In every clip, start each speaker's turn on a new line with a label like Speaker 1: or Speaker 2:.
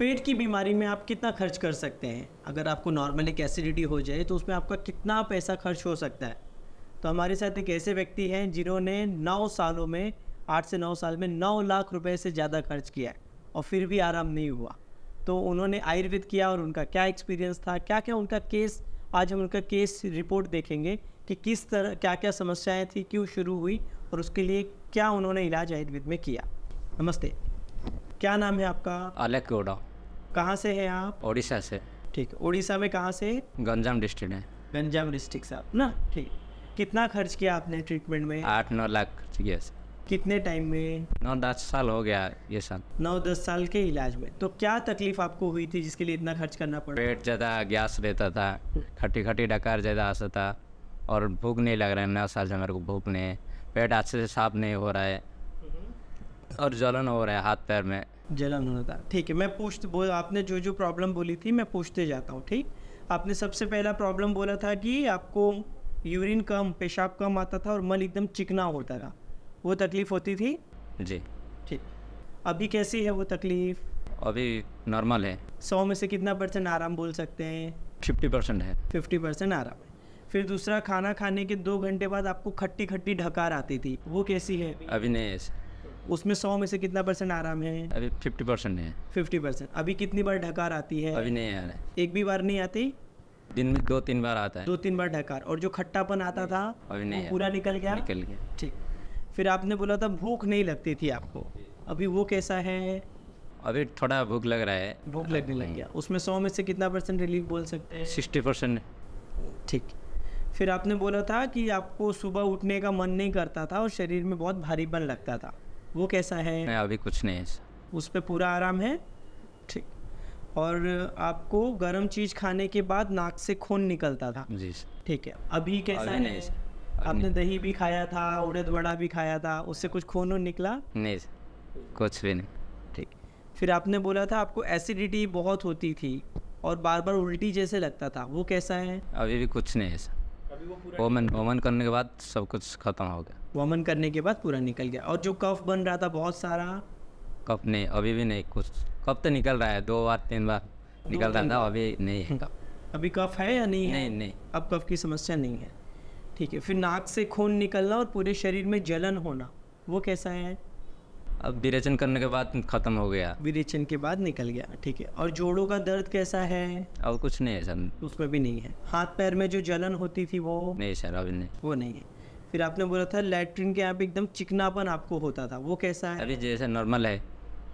Speaker 1: पेट की बीमारी में आप कितना खर्च कर सकते हैं अगर आपको नॉर्मल एक एसिडिटी हो जाए तो उसमें आपका कितना पैसा खर्च हो सकता है तो हमारे साथ एक ऐसे व्यक्ति हैं जिन्होंने नौ सालों में आठ से नौ साल में नौ लाख रुपए से ज़्यादा खर्च किया है और फिर भी आराम नहीं हुआ तो उन्होंने आयुर्वेद किया और उनका क्या एक्सपीरियंस था क्या क्या उनका केस आज हम उनका केस रिपोर्ट देखेंगे कि किस तरह क्या क्या समस्याएं थी क्यों शुरू हुई और उसके लिए क्या उन्होंने इलाज आयुर्वेद में किया नमस्ते क्या नाम है आपका अलग गोडा कहाँ से हैं आप उड़ीसा से ठीक उड़ीसा में कहाँ से गंजाम डिस्ट्रिक्ट है गंजाम डिस्ट्रिक्ट से आप ना ठीक कितना खर्च किया आपने ट्रीटमेंट में आठ नौ लाख खर्च किया कितने टाइम में नौ दस साल हो गया ये साल नौ दस साल के इलाज में तो क्या तकलीफ आपको हुई थी जिसके लिए इतना खर्च करना पड़ा
Speaker 2: पेट ज़्यादा गैस रहता था खट्टी खट्टी डकार ज़्यादा आता था और भूख नहीं लग रहा है नौ साल से मेरे को भूख नहीं है पेट अच्छे से साफ नहीं हो रहा है हम्म। और जलन हो रहा है हाथ पैर में
Speaker 1: जलन होता ठीक है मैं पूछते बोल आपने जो जो प्रॉब्लम बोली थी मैं पूछते जाता हूँ ठीक आपने सबसे पहला प्रॉब्लम बोला था कि आपको यूरिन कम पेशाब कम आता था और मल एकदम चिकना होता था वो तकलीफ़ होती थी जी ठीक अभी कैसी है वो तकलीफ़
Speaker 2: अभी नॉर्मल है
Speaker 1: सौ में से कितना परसेंट आराम बोल सकते हैं
Speaker 2: फिफ्टी परसेंट है
Speaker 1: फिफ्टी परसेंट आराम है फिर दूसरा खाना खाने के दो घंटे बाद आपको खट्टी खट्टी ढकार आती थी वो कैसी है अभी नहीं ऐसा उसमें सौ में से कितना परसेंट आराम है अभी फिफ्टी परसेंट है फिफ्टी परसेंट अभी कितनी बार ढकार आती है अभी नहीं आ रहा है एक भी बार नहीं आती दिन में दो तीन बार आता है दो तीन बार ढकार और जो खट्टापन आता था अभी नहीं पूरा निकल गया निकल गया ठीक फिर आपने बोला था भूख नहीं लगती थी आपको अभी वो कैसा है
Speaker 2: अभी थोड़ा भूख लग रहा है
Speaker 1: भूख लगने लग गया उसमें सौ में से कितना परसेंट रिलीफ बोल सकते हैं सिक्सटी परसेंट ठीक फिर आपने बोला था कि आपको सुबह उठने का मन नहीं करता था और शरीर में बहुत भारीपन लगता था वो कैसा है अभी कुछ नहीं है उस पर पूरा आराम है ठीक और आपको गर्म चीज़ खाने के बाद नाक से खून निकलता था जी ठीक है अभी कैसा अभी है आपने दही भी खाया था उड़द वड़ा भी खाया था उससे कुछ खून निकला
Speaker 2: नहीं कुछ भी नहीं ठीक
Speaker 1: फिर आपने बोला था आपको एसिडिटी बहुत होती थी और बार बार उल्टी जैसे लगता था वो कैसा है
Speaker 2: अभी भी कुछ नहीं है वोमन वोमन करने के बाद सब कुछ खत्म हो गया
Speaker 1: वोमन करने के बाद पूरा निकल गया और जो कफ बन रहा था बहुत सारा
Speaker 2: कफ नहीं अभी भी नहीं कुछ कफ तो निकल रहा है दो बार तीन बार निकल रहा था अभी नहीं है कफ
Speaker 1: अभी कफ है या नहीं है नहीं नहीं अब कफ की समस्या नहीं है ठीक है फिर नाक से खून निकलना और पूरे शरीर में जलन होना वो कैसा है
Speaker 2: अब विरेचन करने के बाद ख़त्म हो गया
Speaker 1: विरेचन के बाद निकल गया ठीक है और जोड़ों का दर्द कैसा है
Speaker 2: और कुछ नहीं है सर
Speaker 1: उसमें भी नहीं है हाथ पैर में जो जलन होती थी वो नहीं सर अभी नहीं वो नहीं है फिर आपने बोला था लेटरिन के आप एकदम चिकनापन आपको होता था वो कैसा है अभी जैसे नॉर्मल है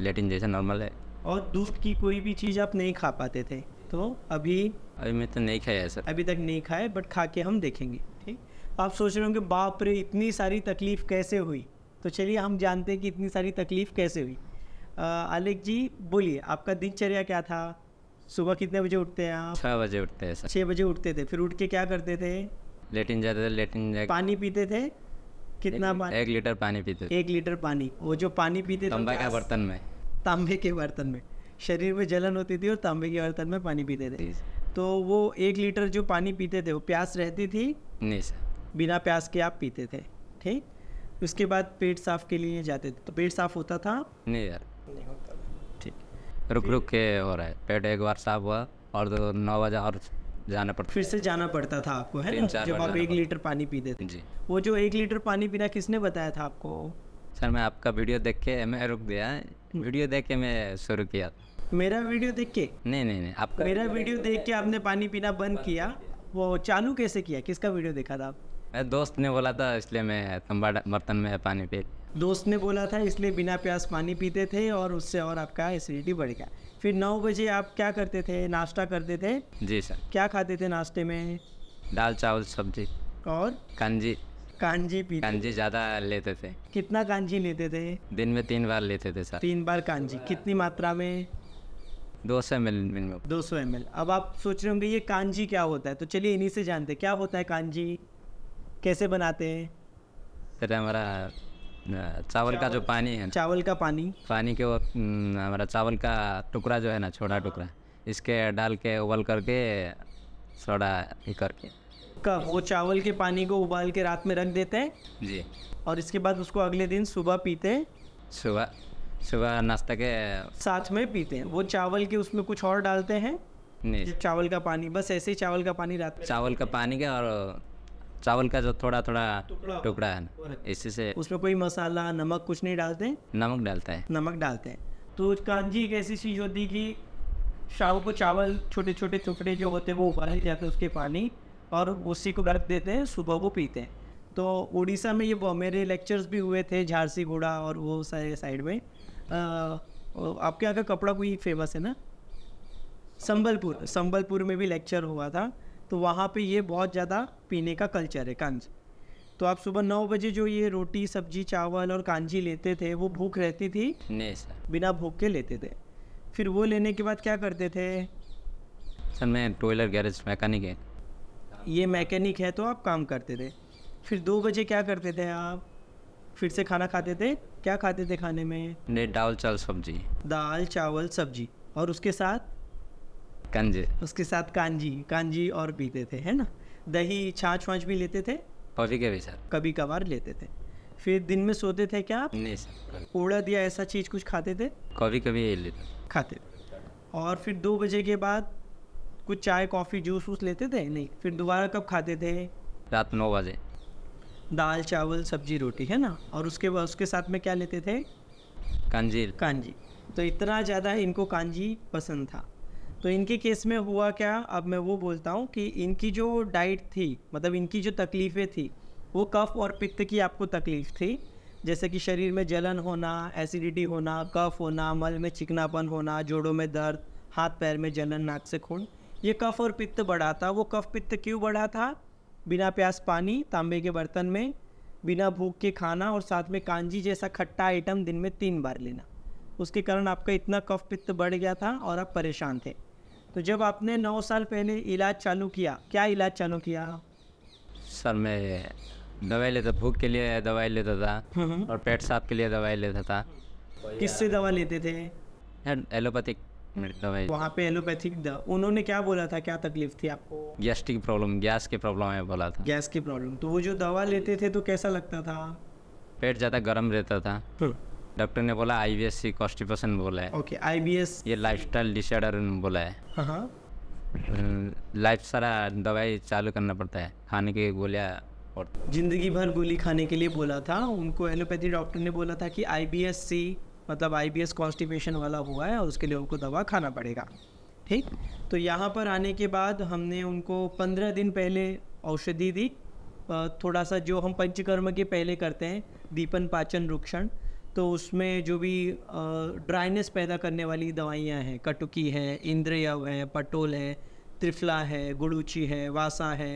Speaker 1: लेटरिन जैसे नॉर्मल है और दूध की कोई भी चीज़ आप नहीं खा पाते थे तो अभी अभी मैं तो नहीं खाया सर अभी तक नहीं खाए बट खा के हम देखेंगे ठीक आप सोच रहे होंगे बाप रे इतनी सारी तकलीफ़ कैसे हुई तो चलिए हम जानते हैं कि इतनी सारी तकलीफ़ कैसे हुई आलिक जी बोलिए आपका दिनचर्या क्या था सुबह कितने बजे उठते हैं आप
Speaker 2: छः बजे उठते हैं छः
Speaker 1: बजे उठते थे फिर उठ के क्या करते थे
Speaker 2: लेटिन जाते थे लेटिन जाते पानी
Speaker 1: पीते थे कितना एक,
Speaker 2: एक लीटर पानी पीते थे एक
Speaker 1: लीटर पानी वो जो पानी पीते तांबे के बर्तन में तांबे के बर्तन में शरीर में जलन होती थी और तांबे के बर्तन में पानी पीते थे तो वो एक लीटर जो पानी पीते थे वो प्यास रहती थी
Speaker 2: नहीं सर
Speaker 1: बिना प्यास के आप पीते थे ठीक उसके बाद पेट साफ के लिए जाते थे तो पेट साफ होता था नहीं यार नहीं होता
Speaker 2: ठीक रुक रुक के हो रहा है पेट एक बार साफ हुआ और तो नौ बजे और जाना पड़ता फिर से जाना पड़ता था आपको है ना जब आप एक लीटर
Speaker 1: पानी पीते थे जी वो जो एक लीटर पानी पीना किसने बताया था आपको
Speaker 2: सर मैं आपका वीडियो देख के मैं रुक गया हम्म। वीडियो देख के मैं शुरू किया मेरा वीडियो देख के नहीं नहीं नहीं आपका मेरा वीडियो देख
Speaker 1: के आपने पानी पीना बंद किया वो चालू कैसे किया किसका वीडियो देखा था आप
Speaker 2: दोस्त ने बोला था इसलिए मैं तंबा बर्तन में पानी पी
Speaker 1: दोस्त ने बोला था इसलिए बिना प्यास पानी पीते थे और उससे और आपका एसिडिटी बढ़ गया फिर नौ बजे आप क्या करते थे नाश्ता करते थे जी सर क्या खाते थे नाश्ते में
Speaker 2: दाल चावल सब्जी और कांजी कांजी पी कांजी ज्यादा लेते थे
Speaker 1: कितना कांजी लेते थे
Speaker 2: दिन में तीन बार लेते थे सर तीन
Speaker 1: बार कांजी कितनी मात्रा में दो सौ एम एल दो सौ एम अब आप सोच रहे होंगे ये कांजी क्या होता है तो चलिए इन्हीं से जानते क्या होता है कांजी कैसे बनाते हैं
Speaker 2: सर हमारा चावल का जो पानी है चावल का पानी पानी के वो हमारा चावल का टुकड़ा जो है ना छोटा टुकड़ा इसके डाल के उबल करके सोडा ही करके
Speaker 1: कब वो चावल के पानी को उबाल के रात में रख देते हैं जी और इसके बाद उसको अगले दिन सुबह पीते हैं
Speaker 2: सुबह सुबह नाश्ता के
Speaker 1: साथ में पीते हैं वो चावल के उसमें कुछ और डालते हैं नहीं चावल का पानी बस ऐसे ही चावल का पानी रात
Speaker 2: चावल का पानी के और चावल का जो थोड़ा थोड़ा टुकड़ा है इसी से उसमें कोई मसाला
Speaker 1: नमक कुछ नहीं डालते
Speaker 2: नमक डालते हैं
Speaker 1: नमक डालते हैं तो कांजी एक ऐसी चीज़ होती है कि शाम को चावल छोटे छोटे टुकड़े जो होते हैं वो उबाले जाते हैं उसके पानी और उसी को रख देते हैं सुबह को पीते हैं तो उड़ीसा में ये मेरे लेक्चर्स भी हुए थे झारसी घोड़ा और वो सारे साइड में आ, आपके यहाँ का कपड़ा कोई फेमस है ना संबलपुर संबलपुर में भी लेक्चर हुआ था तो वहाँ पे ये बहुत ज़्यादा पीने का कल्चर है कंज तो आप सुबह नौ बजे जो ये रोटी सब्जी चावल और कांजी लेते थे वो भूख रहती थी नहीं सर बिना भूख के लेते थे फिर वो लेने के बाद क्या करते थे
Speaker 2: सर मैं टोयलर गैरेज मैकेनिक है
Speaker 1: ये मैकेनिक है तो आप काम करते थे फिर दो बजे क्या करते थे आप फिर से खाना खाते थे क्या खाते थे खाने में
Speaker 2: नहीं दाल चावल सब्जी
Speaker 1: दाल चावल सब्जी और उसके साथ कांजी उसके साथ कांजी कांजी और पीते थे है ना दही छाछ वाछ भी लेते थे
Speaker 2: कॉफी के भी सर
Speaker 1: कभी कभार लेते थे फिर दिन में सोते थे क्या आप नहीं सर उड़द या ऐसा चीज़ कुछ खाते थे
Speaker 2: कॉफी कभी लेते खाते
Speaker 1: और फिर दो बजे के बाद कुछ चाय कॉफ़ी जूस वूस लेते थे नहीं फिर दोबारा कब खाते थे
Speaker 2: रात नौ बजे
Speaker 1: दाल चावल सब्जी रोटी है ना और उसके बाद उसके साथ में क्या लेते थे कांजी कांजी तो इतना ज़्यादा इनको कांजी पसंद था तो इनके केस में हुआ क्या अब मैं वो बोलता हूँ कि इनकी जो डाइट थी मतलब इनकी जो तकलीफ़ें थी वो कफ और पित्त की आपको तकलीफ़ थी जैसे कि शरीर में जलन होना एसिडिटी होना कफ होना मल में चिकनापन होना जोड़ों में दर्द हाथ पैर में जलन नाक से खून ये कफ और पित्त बढ़ा था वो कफ पित्त क्यों बढ़ा था बिना प्यास पानी तांबे के बर्तन में बिना भूख के खाना और साथ में कांजी जैसा खट्टा आइटम दिन में तीन बार लेना उसके कारण आपका इतना कफ पित्त बढ़ गया था और आप परेशान थे तो जब आपने नौ साल पहले इलाज चालू किया क्या इलाज चालू किया
Speaker 2: सर मैं दवाई लेता भूख के लिए दवाई लेता था हम्म, हम्म। और पेट साफ के लिए दवाई लेता था किससे दवा लेते थे एलोपैथिक दवाई वहाँ
Speaker 1: पे एलोपैथिक उन्होंने क्या बोला था क्या तकलीफ थी आपको
Speaker 2: गैस्ट्रिक प्रॉब्लम गैस की प्रॉब्लम है बोला था
Speaker 1: गैस की प्रॉब्लम तो वो जो दवा लेते थे तो कैसा लगता था
Speaker 2: पेट ज़्यादा गर्म रहता था हम्म। डॉक्टर ने बोला I B S C constipation बोला है ओके आई बी एस ये लाइफ स्टाइल डिसऑर्डर बोला है लाइफ सारा दवाई चालू करना पड़ता है खाने की गोलियाँ और
Speaker 1: जिंदगी भर गोली खाने के लिए बोला था उनको एलोपैथी डॉक्टर ने बोला था कि आई बी एस सी मतलब आई बी एस कॉन्स्टिपेशन वाला हुआ है और उसके लिए उनको दवा खाना पड़ेगा ठीक तो यहाँ पर आने के बाद हमने उनको पंद्रह दिन पहले औषधि दी थोड़ा सा जो हम पंचकर्म के पहले करते हैं दीपन पाचन रुक्षण तो उसमें जो भी ड्राइनेस पैदा करने वाली दवाइयाँ हैं कटुकी है इंद्रयव है पटोल है त्रिफला है गुड़ूची है वासा है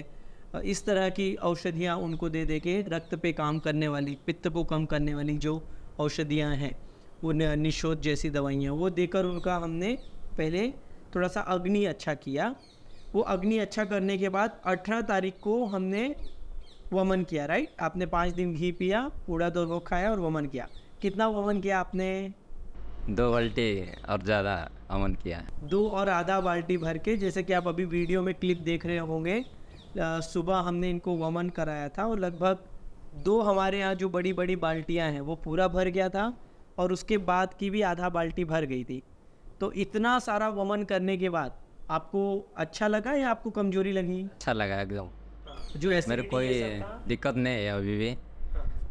Speaker 1: इस तरह की औषधियाँ उनको दे दे के रक्त पे काम करने वाली पित्त को कम करने वाली जो औषधियाँ हैं वो निशोध जैसी दवाइयाँ वो देकर उनका हमने पहले थोड़ा सा अग्नि अच्छा किया वो अग्नि अच्छा करने के बाद 18 तारीख को हमने वमन किया राइट आपने पाँच दिन घी पिया पूरा दो तो खाया और वमन किया कितना ओवन किया आपने
Speaker 2: दो बाल्टी और ज़्यादा अमन किया
Speaker 1: दो और आधा बाल्टी भर के जैसे कि आप अभी वीडियो में क्लिप देख रहे होंगे सुबह हमने इनको वमन कराया था और लगभग दो हमारे यहाँ जो बड़ी बड़ी बाल्टियाँ हैं वो पूरा भर गया था और उसके बाद की भी आधा बाल्टी भर गई थी तो इतना सारा वमन करने के बाद आपको अच्छा लगा या आपको कमजोरी लगी अच्छा
Speaker 2: लगा एकदम जो ऐसे मेरे कोई दिक्कत नहीं है अभी भी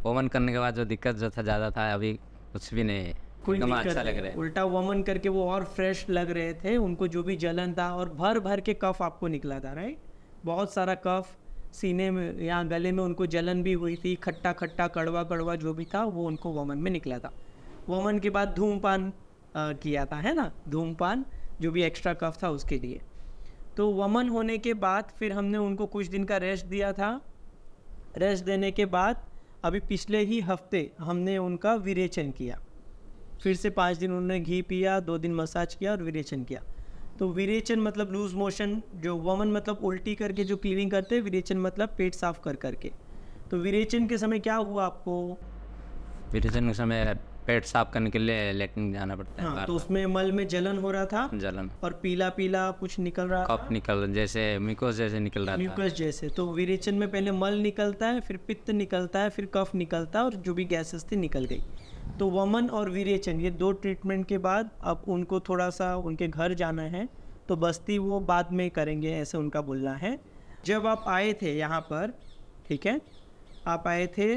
Speaker 2: ओवन करने के बाद जो दिक्कत जो था ज़्यादा था अभी कुछ भी नहीं है कोई नहीं अच्छा लग रहा है उल्टा
Speaker 1: वमन करके वो और फ्रेश लग रहे थे उनको जो भी जलन था और भर भर के कफ आपको निकला था राइट बहुत सारा कफ सीने में या गले में उनको जलन भी हुई थी खट्टा खट्टा कड़वा कड़वा जो भी था वो उनको वमन में निकला था वमन के बाद धूमपान किया था है ना धूमपान जो भी एक्स्ट्रा कफ था उसके लिए तो वमन होने के बाद फिर हमने उनको कुछ दिन का रेस्ट दिया था रेस्ट देने के बाद अभी पिछले ही हफ्ते हमने उनका विरेचन किया फिर से पाँच दिन उन्होंने घी पिया दो दिन मसाज किया और विरेचन किया तो विरेचन मतलब लूज मोशन जो वमन मतलब उल्टी करके जो क्लीनिंग करते हैं विरेचन मतलब पेट साफ कर करके तो विरेचन के समय क्या हुआ आपको
Speaker 2: विरेचन के समय पेट साफ करने के लिए लेटिन जाना पड़ता है हाँ, तो
Speaker 1: उसमें मल में जलन हो रहा था जलन और पीला पीला कुछ निकल रहा कप
Speaker 2: निकल जैसे म्यूकोस जैसे निकल रहा म्यूकस
Speaker 1: जैसे तो विरेचन में पहले मल निकलता है फिर पित्त निकलता है फिर कफ निकलता है और जो भी गैसेस थी निकल गई तो वमन और विरेचन ये दो ट्रीटमेंट के बाद अब उनको थोड़ा सा उनके घर जाना है तो बस्ती वो बाद में करेंगे ऐसे उनका बोलना है जब आप आए थे यहाँ पर ठीक है आप आए थे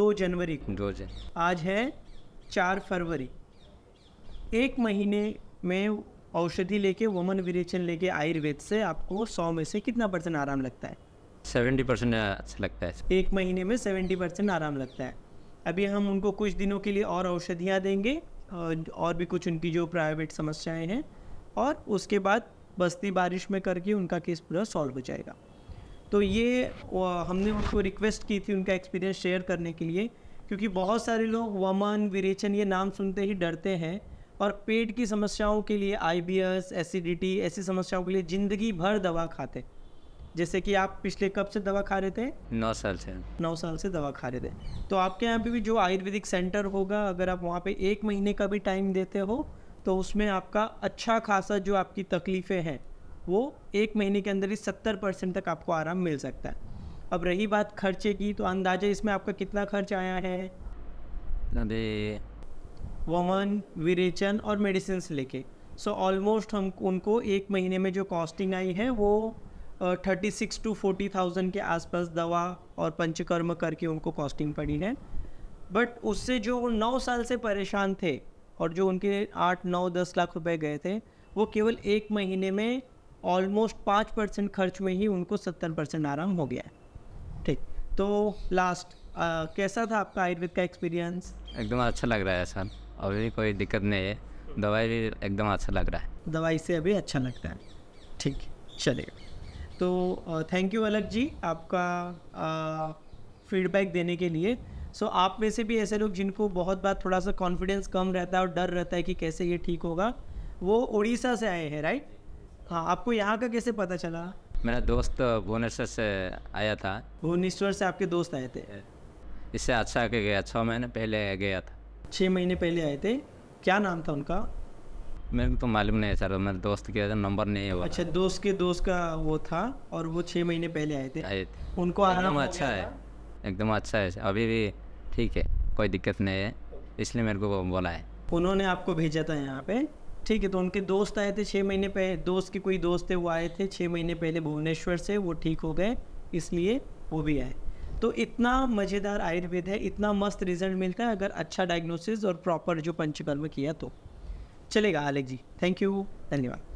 Speaker 1: दो जनवरी को दो जन आज है चार फरवरी एक महीने में औषधि लेके वमन विरेचन लेके आयुर्वेद से आपको सौ में से कितना परसेंट आराम लगता है
Speaker 2: सेवेंटी परसेंट अच्छा लगता है
Speaker 1: एक महीने में सेवेंटी परसेंट आराम लगता है अभी हम उनको कुछ दिनों के लिए और औषधियाँ देंगे और भी कुछ उनकी जो प्राइवेट समस्याएं हैं और उसके बाद बस्ती बारिश में करके उनका केस पूरा सॉल्व हो जाएगा तो ये हमने उनको रिक्वेस्ट की थी उनका एक्सपीरियंस शेयर करने के लिए क्योंकि बहुत सारे लोग वमन विरेचन ये नाम सुनते ही डरते हैं और पेट की समस्याओं के लिए आई एसिडिटी ऐसी समस्याओं के लिए ज़िंदगी भर दवा खाते जैसे कि आप पिछले कब से दवा खा रहे थे
Speaker 2: नौ साल से
Speaker 1: नौ साल से दवा खा रहे थे तो आपके यहाँ पे भी जो आयुर्वेदिक सेंटर होगा अगर आप वहाँ पे एक महीने का भी टाइम देते हो तो उसमें आपका अच्छा खासा जो आपकी तकलीफ़ें हैं वो एक महीने के अंदर ही सत्तर परसेंट तक आपको आराम मिल सकता है अब रही बात खर्चे की तो अंदाजा इसमें आपका कितना खर्च आया है वमन विरेचन और मेडिसिन लेके सो ऑलमोस्ट हम उनको एक महीने में जो कॉस्टिंग आई है वो thirty six to forty thousand के आसपास दवा और पंचकर्म करके उनको कॉस्टिंग पड़ी है बट उससे जो नौ साल से परेशान थे और जो उनके आठ नौ दस लाख रुपए गए थे वो केवल एक महीने में ऑलमोस्ट पाँच परसेंट खर्च में ही उनको सत्तर परसेंट आराम हो गया है ठीक तो लास्ट आ, कैसा था आपका आयुर्वेद का एक्सपीरियंस
Speaker 2: एकदम अच्छा लग रहा है सर अभी कोई दिक्कत नहीं है दवाई भी एकदम अच्छा लग रहा
Speaker 1: है दवाई से अभी अच्छा लगता है ठीक चलेगा तो थैंक यू अलग जी आपका फीडबैक देने के लिए सो so, आप में से भी ऐसे लोग जिनको बहुत बार थोड़ा सा कॉन्फिडेंस कम रहता है और डर रहता है कि कैसे ये ठीक होगा वो उड़ीसा से आए हैं राइट हाँ आपको यहाँ का कैसे पता चला
Speaker 2: मेरा दोस्त भुवनेश्वर से आया था
Speaker 1: भुवनेश्वर से आपके दोस्त आए थे
Speaker 2: इससे अच्छा के गया छः महीने पहले गया
Speaker 1: था छः महीने पहले आए थे क्या नाम था उनका
Speaker 2: मेरे को तो मालूम नहीं है सर मेरे दोस्त के तो नंबर नहीं हुआ अच्छा
Speaker 1: दोस्त के दोस्त का वो था और वो छः महीने पहले आए थे आए
Speaker 2: थे उनको आराम अच्छा है एकदम अच्छा है अभी भी ठीक है कोई दिक्कत नहीं है इसलिए मेरे को बोला है
Speaker 1: उन्होंने आपको भेजा था यहाँ पे ठीक है तो उनके दोस्त आए थे छः महीने पहले दोस्त के कोई दोस्त थे वो आए थे छः महीने पहले भुवनेश्वर से वो ठीक हो गए इसलिए वो भी आए तो इतना मज़ेदार आयुर्वेद है इतना मस्त रिजल्ट मिलता है अगर अच्छा डायग्नोसिस और प्रॉपर जो पंचकर्म किया तो चलेगा आलेख जी थैंक यू धन्यवाद